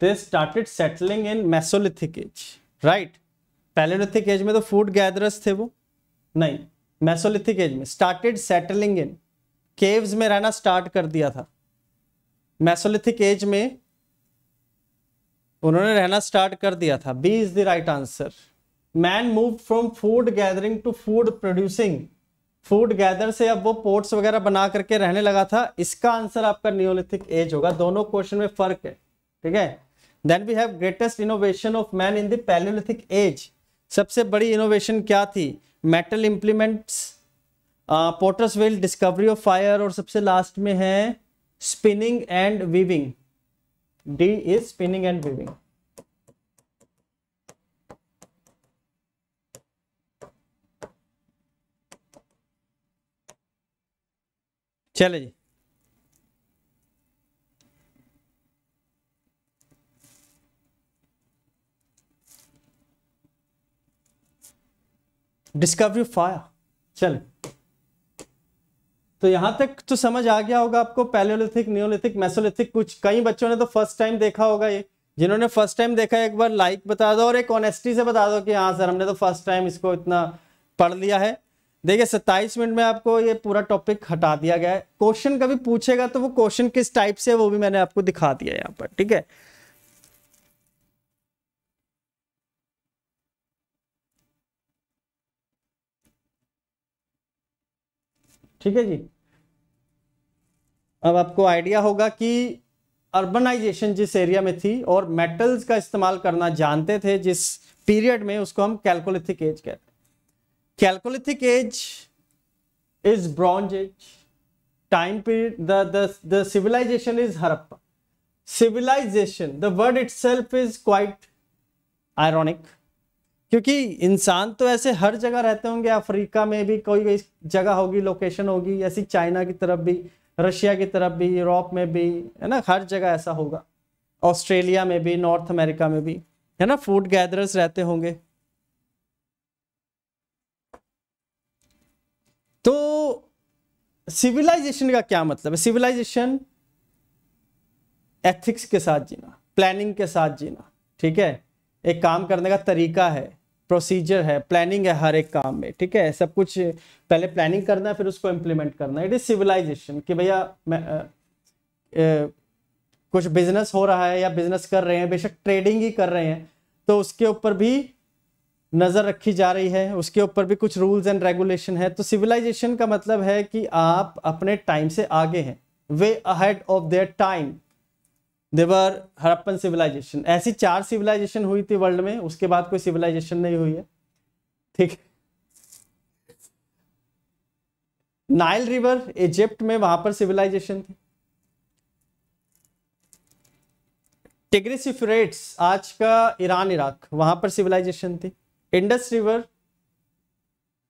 they started settling in mesolithic age right palaeolithic age में तो फूड गैदरर्स थे वो नहीं मैसोलिथिक एज में स्टार्टेड सेटलिंग इन केव्स में रहना स्टार्ट कर दिया था मैसोलिथिक एज में उन्होंने रहना स्टार्ट कर दिया था B is the right answer man move from food gathering to food producing food gather से अब वो पोर्ट्स वगैरह बना करके रहने लगा था इसका आंसर आपका नियोलिथिक एज होगा दोनों क्वेश्चन में फर्क है ठीक है then we have greatest innovation of man in palaeolithic age सबसे बड़ी इनोवेशन क्या थी metal implements potter's wheel discovery of fire और सबसे लास्ट में है spinning and weaving D is spinning and weaving चले जी डिस्कवरी ऑफ फायर चल तो यहां तक तो समझ आ गया होगा आपको पैलियोलिथिक न्योलिथिक मैसोलिथिक कुछ कई बच्चों ने तो फर्स्ट टाइम देखा होगा ये जिन्होंने फर्स्ट टाइम देखा एक बार लाइक बता दो और एक ऑनेस्टी से बता दो कि हाँ सर हमने तो फर्स्ट टाइम इसको इतना पढ़ लिया है देखिए सत्ताईस मिनट में आपको ये पूरा टॉपिक हटा दिया गया है क्वेश्चन कभी पूछेगा तो वो क्वेश्चन किस टाइप से है वो भी मैंने आपको दिखा दिया यहाँ पर ठीक है ठीक है जी अब आपको आइडिया होगा कि अर्बनाइजेशन जिस एरिया में थी और मेटल्स का इस्तेमाल करना जानते थे जिस पीरियड में उसको हम कैलकोलिथिक एज कहते हैं chalcolithic age is bronze age time period the civilisation is Harappa civilisation the word itself is quite ironic क्योंकि इंसान तो ऐसे हर जगह रहते होंगे अफ्रीका में भी कोई कोई जगह होगी लोकेशन होगी ऐसी चाइना की तरफ भी रशिया की तरफ भी यूरोप में भी है ना हर जगह ऐसा होगा ऑस्ट्रेलिया में भी नॉर्थ अमेरिका में भी है ना फूड गैदरर्स रहते होंगे तो सिविलाइजेशन का क्या मतलब है सिविलाइजेशन एथिक्स के साथ जीना प्लानिंग के साथ जीना ठीक है एक काम करने का तरीका है प्रोसीजर है प्लानिंग है हर एक काम में ठीक है सब कुछ पहले प्लानिंग करना है फिर उसको इम्प्लीमेंट करना है इट इज़ सिविलाइजेशन कि भैया मैं कुछ बिजनेस हो रहा है या बिजनेस कर रहे हैं बेशक ट्रेडिंग ही कर रहे हैं तो उसके ऊपर भी नज़र रखी जा रही है उसके ऊपर भी कुछ रूल्स एंड रेगुलेशन है तो सिविलाइजेशन का मतलब है कि आप अपने टाइम से आगे हैं way ahead of their time they were Harappan civilisation ऐसी चार सिविलाइजेशन हुई थी वर्ल्ड में उसके बाद कोई सिविलाइजेशन नहीं हुई है ठीक नाइल रिवर इजिप्ट में वहां पर सिविलाइजेशन थी टिग्रिस आज का ईरान इराक वहां पर सिविलाइजेशन थी Indus river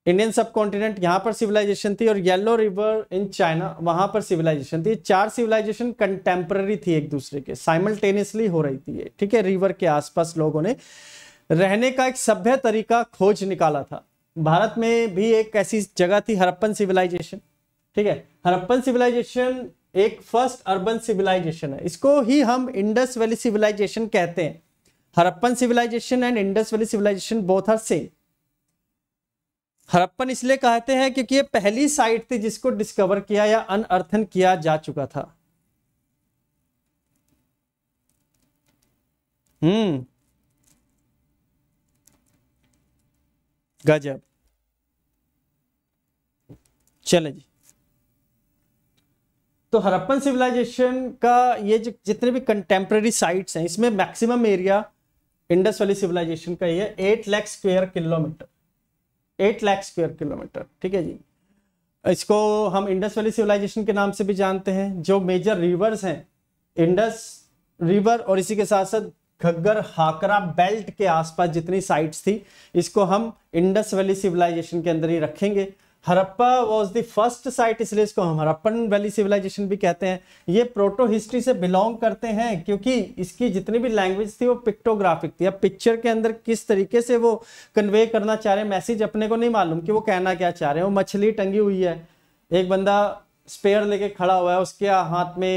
Indian subcontinent यहाँ पर सिविलाइजेशन थी और येलो रिवर इन चाइना वहां पर सिविलाइजेशन थी चार सिविलाइजेशन कंटेम्प्रेरी थी एक दूसरे के साइमल्टेनियसली हो रही थी ठीक है रिवर के आसपास लोगों ने रहने का एक सभ्य तरीका खोज निकाला था भारत में भी एक ऐसी जगह थी हरप्पन सिविलाइजेशन ठीक है हरप्पन सिविलाइजेशन एक फर्स्ट अर्बन सिविलाइजेशन है इसको ही हम इंडस वैली सिविलाइजेशन कहते हैं Harappan civilisation and Indus valley civilisation both are same Harappan इसलिए कहते हैं क्योंकि ये पहली साइट थी जिसको डिस्कवर किया या अनअर्थन किया जा चुका था हम्म गजब चले जी तो हरप्पन सिविलाइजेशन का ये जो जितने भी कंटेम्प्रेरी साइट्स हैं इसमें maximum area Indus valley civilisation का है eight lakh square kilometre eight lakh square kilometre ठीक है जी इसको हम इंडस वैली सिविलाइजेशन के नाम से भी जानते हैं जो मेजर रिवर्स हैं इंडस रिवर और इसी के साथ साथ घग्गर हाकरा बेल्ट के आसपास जितनी साइट्स थी इसको हम इंडस वैली सिविलाइजेशन के अंदर ही रखेंगे Harappa was the first site इसलिए इसको हम हरप्पन वैली सिविलाइजेशन भी कहते हैं ये प्रोटो हिस्ट्री से बिलोंग करते हैं क्योंकि इसकी जितनी भी लैंग्वेज थी वो पिक्टोग्राफिक थी अब पिक्चर के अंदर किस तरीके से वो कन्वे करना चाह रहे हैं मैसेज अपने को नहीं मालूम कि वो कहना क्या चाह रहे हैं वो मछली टंगी हुई है एक बंदा स्पेयर लेके खड़ा हुआ है उसके हाथ में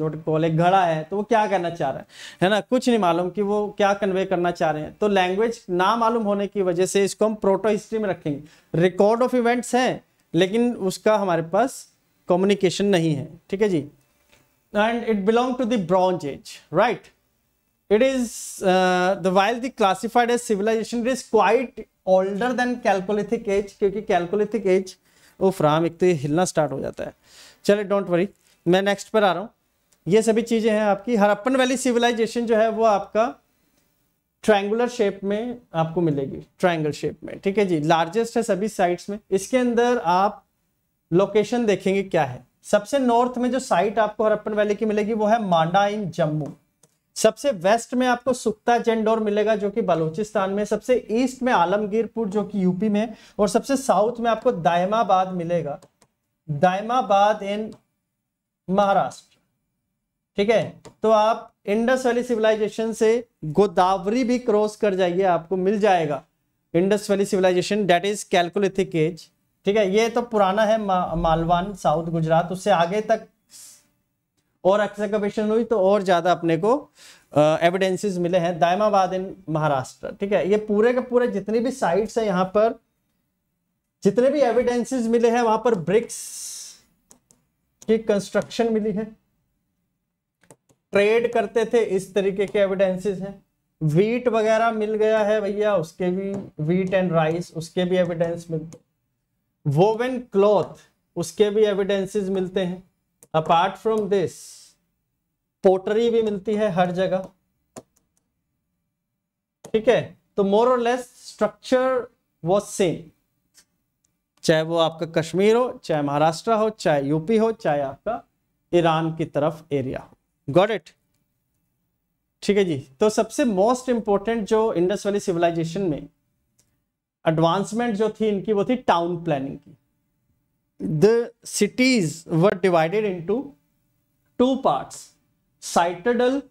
वोट कॉल एक घड़ा है तो वो क्या कहना चाह रहे हैं है ना कुछ नहीं मालूम कि वो क्या कन्वे करना चाह रहे हैं तो लैंग्वेज ना मालूम होने की वजह से इसको हम प्रोटो हिस्ट्री में रखेंगे रिकॉर्ड ऑफ इवेंट्स हैं लेकिन उसका हमारे पास कम्युनिकेशन नहीं है ठीक है जी and it belong to the bronze age right it is the while the classified age civilisation it is quite older than than age क्योंकि calcolithic age वो फ्राम एक तो ये हिलना स्टार्ट हो जाता है चले डोंट वरी मैं नेक्स्ट पर आ रहा हूँ ये सभी चीज़ें हैं आपकी हरप्पन वैली सिविलाइजेशन जो है वो आपका ट्रायंगुलर शेप में आपको मिलेगी ट्रायंगल शेप में ठीक है जी लार्जेस्ट है सभी साइट्स में इसके अंदर आप लोकेशन देखेंगे क्या है सबसे नॉर्थ में जो साइट आपको हरप्पन वैली की मिलेगी वो है मांडा इन जम्मू सबसे वेस्ट में आपको सुक्ता जेंडोर मिलेगा जो कि बलूचिस्तान में सबसे ईस्ट में आलमगीरपुर जो कि यूपी में और सबसे साउथ में आपको दायमाबाद मिलेगा दायमाबाद इन महाराष्ट्र ठीक है तो आप इंडस वैली सिविलाइजेशन से गोदावरी भी क्रॉस कर जाइए आपको मिल जाएगा Indus valley civilisation that is chalcolithic age ठीक है ये तो पुराना है मा, मालवान साउथ गुजरात उससे आगे तक और एक्सकपेशन हुई तो और ज़्यादा अपने को एविडेंसेस मिले हैं दायमाबाद इन महाराष्ट्र ठीक है ये पूरे के पूरे जितनी भी साइट्स हैं यहाँ पर जितने भी एविडेंसेस मिले हैं वहां पर ब्रिक्स की कंस्ट्रक्शन मिली है ट्रेड करते थे इस तरीके के एविडेंसेस हैं वीट वगैरह मिल गया है भैया उसके भी वीट एंड राइस उसके भी एविडेंस मिलते वोवेन क्लॉथ उसके भी एविडेंसेस मिलते हैं अपार्ट फ्रॉम दिस पोटरी भी मिलती है हर जगह ठीक है तो मोर और लेस स्ट्रक्चर वॉज सेम चाहे वो आपका कश्मीर हो चाहे महाराष्ट्र हो चाहे यूपी हो चाहे आपका ईरान की तरफ एरिया हो गॉट इट ठीक है जी तो सबसे मोस्ट इंपॉर्टेंट जो इंडस वैली सिविलाइजेशन में एडवांसमेंट जो थी इनकी वो थी टाउन प्लानिंग की the cities were divided into two parts citadel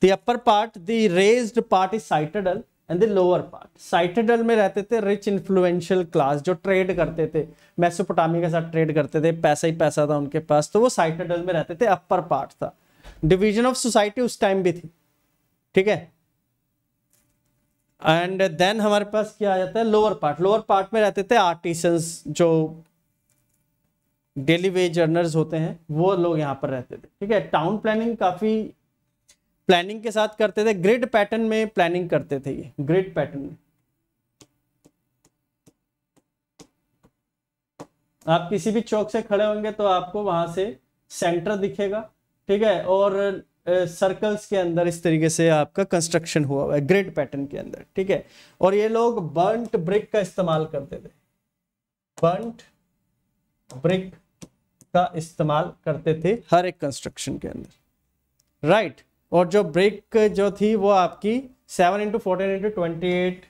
the upper part the raised part is citadel and the lower part citadel में रहते थे रिच इन्फ्लुएंशियल क्लास जो ट्रेड करते थे मैसोपोटामिया के साथ ट्रेड करते थे पैसा ही पैसा था उनके पास तो वो साइटेडल में रहते थे अपर पार्ट था डिवीजन ऑफ सोसाइटी उस टाइम भी थी ठीक है एंड देन हमारे पास क्या आ जाता है लोअर पार्ट लोअर पार्ट में रहते थे आर्टिसंस जो डेली वेज अर्नर्स होते हैं वो लोग यहाँ पर रहते थे ठीक है टाउन प्लानिंग काफ़ी प्लानिंग के साथ करते थे ग्रिड पैटर्न में प्लानिंग करते थे ये ग्रिड पैटर्न में आप किसी भी चौक से खड़े होंगे तो आपको वहां से सेंटर दिखेगा ठीक है और सर्कल्स के अंदर इस तरीके से आपका कंस्ट्रक्शन हुआ हुआ है ग्रिड पैटर्न के अंदर ठीक है और ये लोग बंट ब्रिक का इस्तेमाल करते थे बंट ब्रिक का इस्तेमाल करते थे हर एक कंस्ट्रक्शन के अंदर राइट right. और जो ब्रेक जो थी वो आपकी seven into fourteen into twenty eight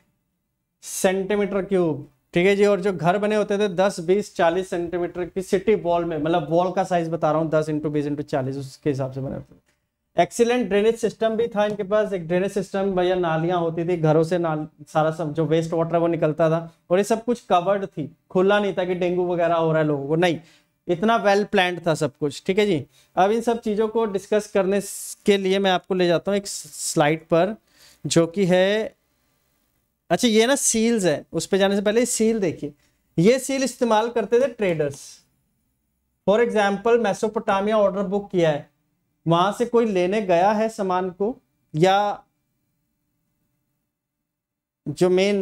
centimetre cube ठीक है जी और जो घर बने होते थे दस बीस चालीस सेंटीमीटर की सिटी वॉल में मतलब वॉल का साइज बता रहा हूँ दस इंटू बीस इंटू चालीस उसके हिसाब से बने होते थे एक्सीलेंट ड्रेनेज सिस्टम भी था इनके पास एक ड्रेनेज सिस्टम भैया नालियाँ होती थी घरों से नाल सारा सब जो वेस्ट वाटर है वो निकलता था और ये सब कुछ कवर्ड थी खुला नहीं था कि डेंगू वगैरह हो रहा है लोगों को नहीं इतना वेल well प्लान था सब कुछ ठीक है जी अब इन सब चीज़ों को डिस्कस करने के लिए मैं आपको ले जाता हूँ एक स्लाइड पर जो कि है अच्छा ये ना सील्स है उस पर जाने से पहले सील देखिए ये सील इस्तेमाल करते थे traders for example Mesopotamia order book किया है वहां से कोई लेने गया है सामान को या जो मेन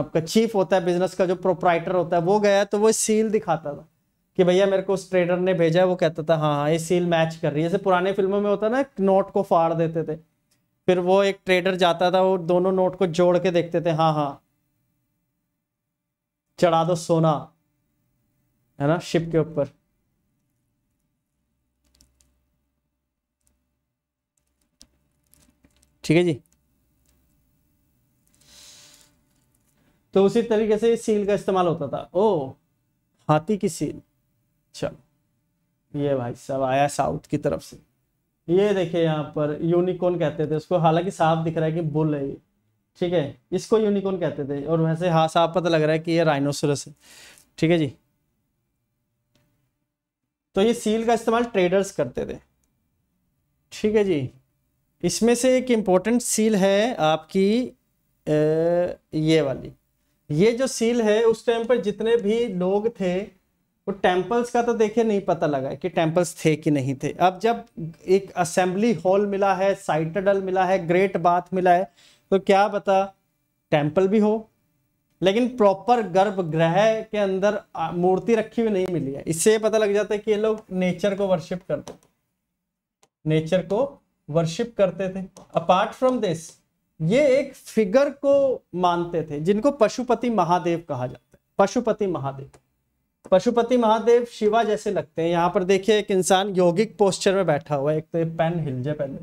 आपका चीफ होता है बिजनेस का जो प्रोपराइटर होता है वो गया तो वो सील दिखाता था कि भैया मेरे को उस ट्रेडर ने भेजा है वो कहता था हाँ हाँ ये सील मैच कर रही है जैसे पुराने फिल्मों में होता ना नोट को फाड़ देते थे फिर वो एक ट्रेडर जाता था वो दोनों नोट को जोड़ के देखते थे हाँ हाँ चढ़ा दो सोना है ना शिप के ऊपर ठीक है जी तो उसी तरीके से सील का इस्तेमाल होता था ओ हाथी की सील चलो ये भाई सब आया साउथ की तरफ से ये देखिए यहाँ पर यूनिकॉर्न कहते थे उसको हालांकि साफ दिख रहा है कि बुल है ये ठीक है इसको यूनिकॉर्न कहते थे और वैसे हाँ साफ पता लग रहा है कि ये राइनोसरस है ठीक है जी तो ये सील का इस्तेमाल ट्रेडर्स करते थे ठीक है जी इसमें से एक इम्पोर्टेंट सील है आपकी ए, ये वाली ये जो सील है उस टाइम पर जितने भी लोग थे तो टेम्पल्स का तो देखिए नहीं पता लगा कि टेम्पल्स थे कि नहीं थे अब जब एक असेंबली हॉल मिला है साइटडल मिला है ग्रेट बाथ मिला है तो क्या बता टेम्पल भी हो लेकिन प्रॉपर गर्भगृह के अंदर मूर्ति रखी हुई नहीं मिली है इससे पता लग जाता है कि ये लोग नेचर को वर्शिप करते थे नेचर को वर्शिप करते थे अपार्ट फ्रॉम दिस ये एक फिगर को मानते थे जिनको पशुपति महादेव कहा जाता है पशुपति महादेव पशुपति महादेव शिवा जैसे लगते हैं यहाँ पर देखिए एक इंसान योगिक पोस्चर में बैठा हुआ है एक तो ये पेन हिल जाए पहले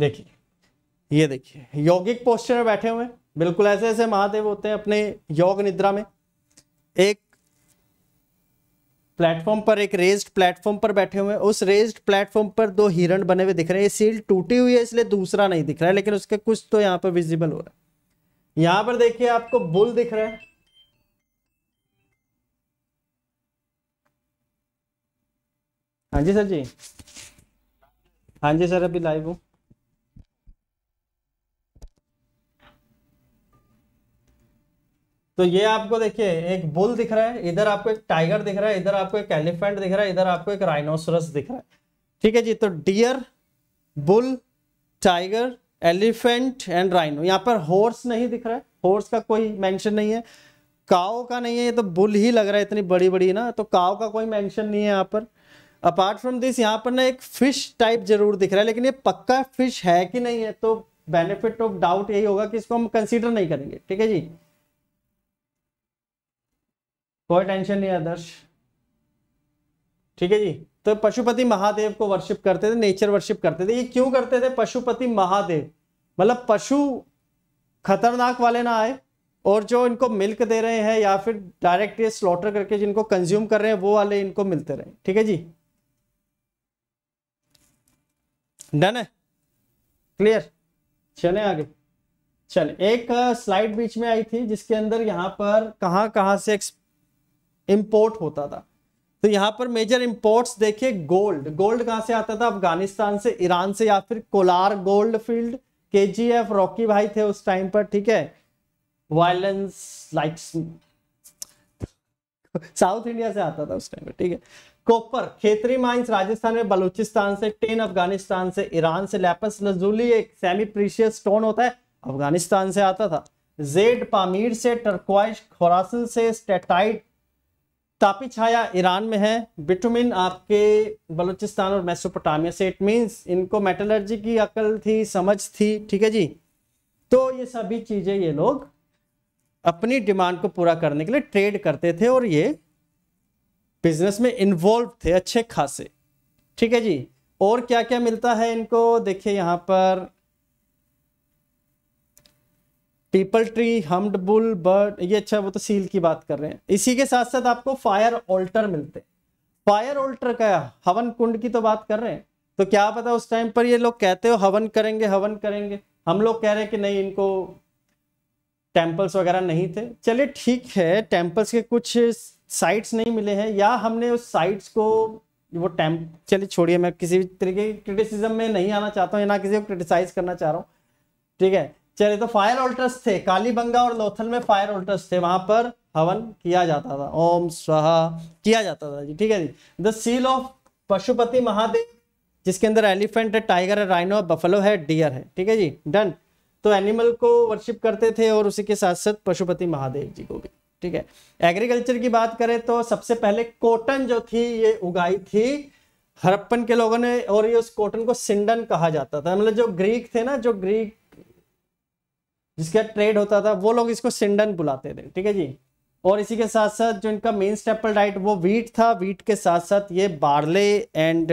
देखिए ये देखिए योगिक पोस्चर में बैठे हुए हैं बिल्कुल ऐसे ऐसे महादेव होते हैं अपने योग निद्रा में एक प्लेटफॉर्म पर एक रेज्ड प्लेटफॉर्म पर बैठे हुए हैं उस रेज्ड प्लेटफॉर्म पर दो हिरण बने हुए दिख रहे हैं ये सील टूटी हुई है इसलिए दूसरा नहीं दिख रहा है लेकिन उसके कुछ तो यहाँ पर विजिबल हो रहा है यहाँ पर देखिए आपको बुल दिख रहा है हाँ जी सर जी हाँ जी सर अभी लाइव हूँ तो ये आपको देखिए एक बुल दिख रहा है इधर आपको एक टाइगर दिख रहा है इधर आपको एक एलिफेंट दिख रहा है इधर आपको एक राइनोसरस दिख रहा है ठीक है जी तो deer bull tiger elephant and rhino यहाँ पर हॉर्स नहीं दिख रहा है हॉर्स का कोई मेंशन नहीं है काओ का नहीं है ये तो बुल ही लग रहा है इतनी बड़ी बड़ी ना तो काओ का कोई मेंशन नहीं है यहाँ पर अपार्ट फ्रॉम दिस यहाँ पर ना एक फिश टाइप जरूर दिख रहा है लेकिन ये पक्का फिश है कि नहीं है तो बेनिफिट ऑफ डाउट यही होगा कि इसको हम कंसिडर नहीं करेंगे ठीक है जी कोई टेंशन नहीं आदर्श ठीक है जी तो पशुपति महादेव को वर्शिप करते थे नेचर वर्शिप करते थे ये क्यों करते थे पशुपति महादेव मतलब पशु खतरनाक वाले ना आए और जो इनको मिल्क दे रहे हैं या फिर डायरेक्ट ये स्लॉटर करके जिनको कंज्यूम कर रहे हैं वो वाले इनको मिलते रहे ठीक है जी डन है क्लियर चले आगे चल एक स्लाइड बीच में आई थी जिसके अंदर यहां पर कहां कहां से इंपोर्ट होता था तो यहां पर मेजर इंपोर्ट्स देखिए गोल्ड गोल्ड कहां से आता था अफगानिस्तान से ईरान से या फिर कोलार गोल्ड फील्ड के जी एफ रॉकी भाई थे उस टाइम पर ठीक है वायलेंस लाइक्स साउथ इंडिया से आता था उस टाइम पर ठीक है कोपर खेतरी माइंस राजस्थान में बलूचिस्तान से टेन अफगानिस्तान से ईरान से लेपस लजूली एक सेमी प्रीशियस स्टोन होता है अफगानिस्तान से आता था जेड पामीर से टर्कवाइज खोरासन से स्टेटाइट तापी छाया ईरान में है बिटुमिन आपके बलूचिस्तान और मेसोपोटामिया से इट मीन्स इनको मेटलर्जी की अकल थी समझ थी ठीक है जी तो ये सभी चीज़ें ये लोग अपनी डिमांड को पूरा करने के लिए ट्रेड करते थे और ये बिजनेस में इन्वॉल्व थे अच्छे खासे ठीक है जी और क्या क्या मिलता है इनको देखिए यहाँ पर peepal tree humped bull bird ये अच्छा वो तो सील की बात कर रहे हैं इसी के साथ साथ आपको फायर ऑल्टर मिलते हैं फायर ऑल्टर का हवन कुंड की तो बात कर रहे हैं तो क्या पता उस टाइम पर ये लोग कहते हो हवन करेंगे हवन करेंगे हम लोग कह रहे हैं कि नहीं इनको टेम्पल्स वगैरह नहीं थे चलिए ठीक है टेम्पल्स के कुछ साइट्स नहीं मिले हैं या हमने उस साइट्स को वो टैम चलिए छोड़िए मैं किसी भी तरीके की क्रिटिसिज्म में नहीं आना चाहता हूँ ना किसी को क्रिटिसाइज करना चाह रहा हूँ ठीक है चले तो फायर ऑल्टर्स थे कालीबंगा और लोथल में फायर ऑल्टर्स थे वहां पर हवन किया जाता था ओम स्वाहा किया जाता था जी ठीक है जी the seal of Pashupati Mahadev जिसके अंदर एलिफेंट है टाइगर है राइनो है बफलो है डियर है ठीक है जी डन तो एनिमल को वर्शिप करते थे और उसी के साथ साथ पशुपति महादेव जी को भी ठीक है एग्रीकल्चर की बात करें तो सबसे पहले कॉटन जो थी ये उगाई थी हरप्पन के लोगों ने और ये उस कॉटन को सिंडन कहा जाता था मतलब जो ग्रीक थे ना जो ग्रीक जिसका ट्रेड होता था वो लोग इसको सिंडन बुलाते थे ठीक है जी और इसी के साथ साथ जो इनका मेन स्टेपल डाइट वो वीट था वीट के साथ साथ ये बार्ले एंड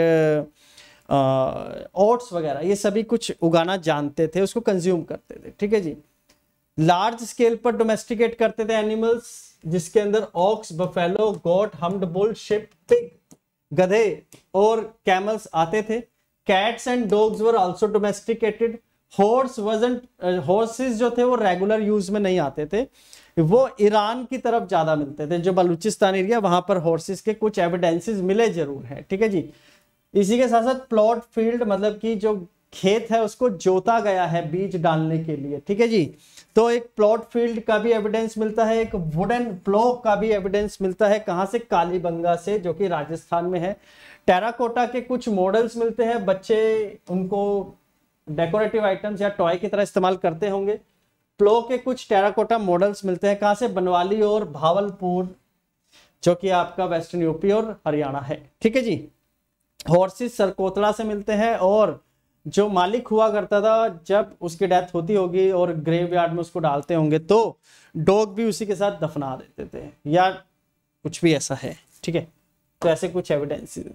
ओट्स वगैरह ये सभी कुछ उगाना जानते थे उसको कंज्यूम करते थे ठीक है जी लार्ज स्केल पर डोमेस्टिकेट करते थे एनिमल्स जिसके अंदर ox buffalo goat humped bull sheep pig गधे और कैमल्स आते थे cats and dogs were also domesticated horse वजन हॉर्सेस जो थे वो रेगुलर यूज में नहीं आते थे वो ईरान की तरफ ज्यादा मिलते थे जो बलूचिस्तान एरिया वहां पर हॉर्सेस के कुछ एविडेंसेस मिले जरूर है ठीक है जी इसी के साथ साथ प्लॉट फील्ड मतलब कि जो खेत है उसको जोता गया है बीज डालने के लिए ठीक है जी तो एक प्लॉट फील्ड का भी एविडेंस मिलता है एक वुडन प्लॉक का भी एविडेंस मिलता है कहाँ से कालीबंगा से जो कि राजस्थान में है टेराकोटा के कुछ मॉडल्स मिलते हैं बच्चे उनको डेकोरेटिव आइटम्स या टॉय की तरह इस्तेमाल करते होंगे प्लो के कुछ टेराकोटा मॉडल्स मिलते हैं कहाँ से बनवाली और भावलपुर जो कि आपका वेस्टर्न यूपी और हरियाणा है ठीक है जी हॉर्सेस सरकोतला से मिलते हैं और जो मालिक हुआ करता था जब उसकी डेथ होती होगी और ग्रेव यार्ड में उसको डालते होंगे तो डॉग भी उसी के साथ दफना देते थे या कुछ भी ऐसा है ठीक है तो ऐसे कुछ एविडेंसेस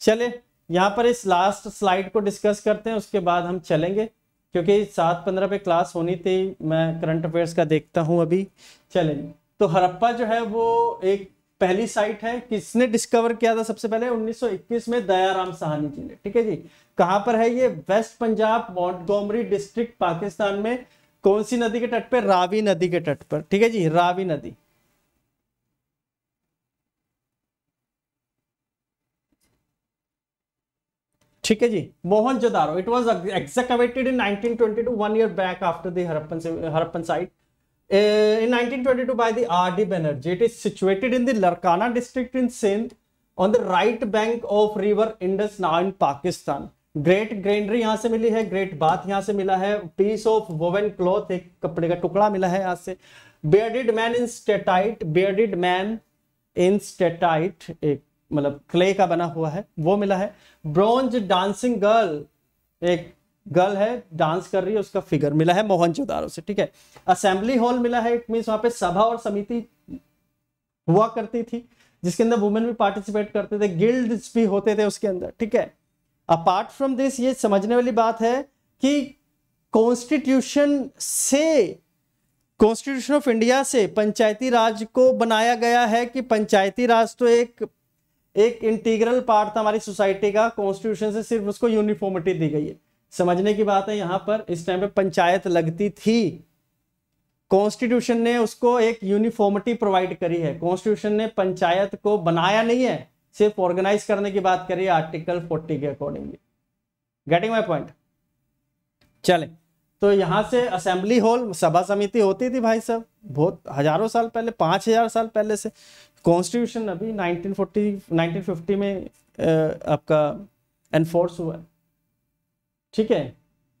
चले यहाँ पर इस लास्ट स्लाइड को डिस्कस करते हैं उसके बाद हम चलेंगे क्योंकि सात पंद्रह पे क्लास होनी थी मैं करंट अफेयर्स का देखता हूँ अभी चलें तो हरप्पा जो है वो एक पहली साइट है किसने डिस्कवर किया था सबसे पहले 1921 में दयाराम सहानी जी ने ठीक है जी कहाँ पर है ये west Punjab Montgomery district Pakistan में कौन सी नदी के तट पर रावी नदी के तट पर ठीक है जी रावी नदी ठीक है जी Mohenjodaro it was excavated in twenty two one year back after the Harappan Harappan site in 1922 by the R.D. Banerjee. It is situated in the district in Sindh on the right bank of river Indus ना in Pakistan great granary यहां से मिली है great bath यहां से मिला है piece of woven cloth एक कपड़े का टुकड़ा मिला है यहां से bearded man in steatite bearded man in steatite एक मतलब क्ले का बना हुआ है वो मिला है ब्रॉन्ज डांसिंग गर्ल एक गर्ल है डांस कर रही है उसका फिगर मिला है मोहनजोदारो से ठीक है असेंबली हॉल मिला है इट मीन वहां पे सभा और समिति हुआ करती थी जिसके अंदर वुमेन भी पार्टिसिपेट करते थे गिल्ड भी होते थे उसके अंदर ठीक है अपार्ट फ्रॉम दिस ये समझने वाली बात है कि कॉन्स्टिट्यूशन से कॉन्स्टिट्यूशन ऑफ इंडिया से पंचायती राज को बनाया गया है कि पंचायती राज तो एक एक इंटीग्रल पार्ट था हमारी सोसाइटी का कॉन्स्टिट्यूशन से सिर्फ उसको यूनिफॉर्मिटी दी गई है समझने की बात है यहां पर इस टाइम पे पंचायत लगती थी कॉन्स्टिट्यूशन ने उसको एक यूनिफॉर्मिटी प्रोवाइड करी है कॉन्स्टिट्यूशन ने पंचायत को बनाया नहीं है सिर्फ ऑर्गेनाइज करने की बात करी आर्टिकल फोर्टी के अकॉर्डिंगली गेटिंग माई पॉइंट चलें तो यहाँ से असेंबली हॉल सभा समिति होती थी भाई साहब बहुत हजारों साल पहले पाँच हजार साल पहले से कॉन्स्टिट्यूशन अभी 1940 1950 में आपका एनफोर्स हुआ है ठीक है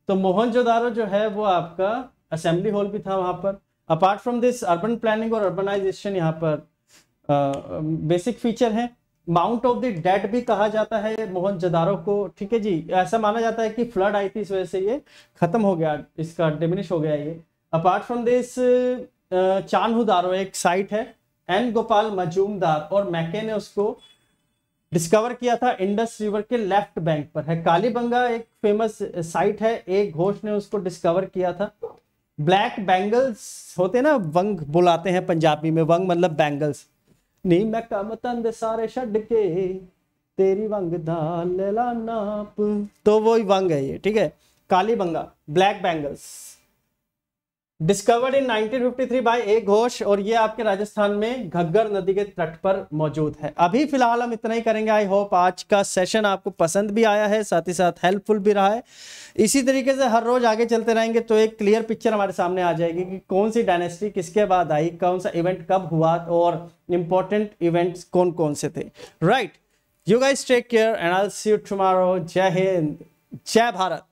तो मोहनजोदारो जो है वो आपका असेंबली हॉल भी था वहाँ पर apart from this urban planning और अर्बनाइजेशन यहाँ पर बेसिक फीचर है माउंट ऑफ द डेड भी कहा जाता है मोहन जदारो को ठीक है जी ऐसा माना जाता है कि फ्लड आई थी इस वजह से ये खत्म हो गया इसका डिमिनिश हो गया ये अपार्ट फ्रॉम दिस चांदुदारो एक साइट है एन गोपाल मजूमदार और मैके ने उसको डिस्कवर किया था इंडस रिवर के लेफ्ट बैंक पर है कालीबंगा एक फेमस साइट है एक घोष ने उसको डिस्कवर किया था ब्लैक बैंगल्स होते हैं ना वंग बुलाते हैं पंजाबी में वंग मतलब बैंगल्स ਨੀ ਮੈਂ ਕੰਮ ਤੰਦੇ ਸਾਰੇ ਛੱਡ ਕੇ ਤੇਰੀ ਵੰਗ ਦਾ ਲੈ ਲਾ ਨਾਪ ਤੋ ਵੋਈ ਵੰਗ ਹੈ ਇਹ ਠੀਕ ਹੈ Kalibanga black bangles discovered in 1953 by A Ghosh और ये आपके राजस्थान में घग्गर नदी के तट पर मौजूद है अभी फिलहाल हम इतना ही करेंगे आई होप आज का सेशन आपको पसंद भी आया है साथ ही साथ हेल्पफुल भी रहा है इसी तरीके से हर रोज आगे चलते रहेंगे तो एक क्लियर पिक्चर हमारे सामने आ जाएगी कि कौन सी डायनेस्टी किसके बाद आई कौन सा इवेंट कब हुआ और इम्पोर्टेंट इवेंट कौन कौन से थे right you guys take care and I see tomorrow Jai Hind जय भारत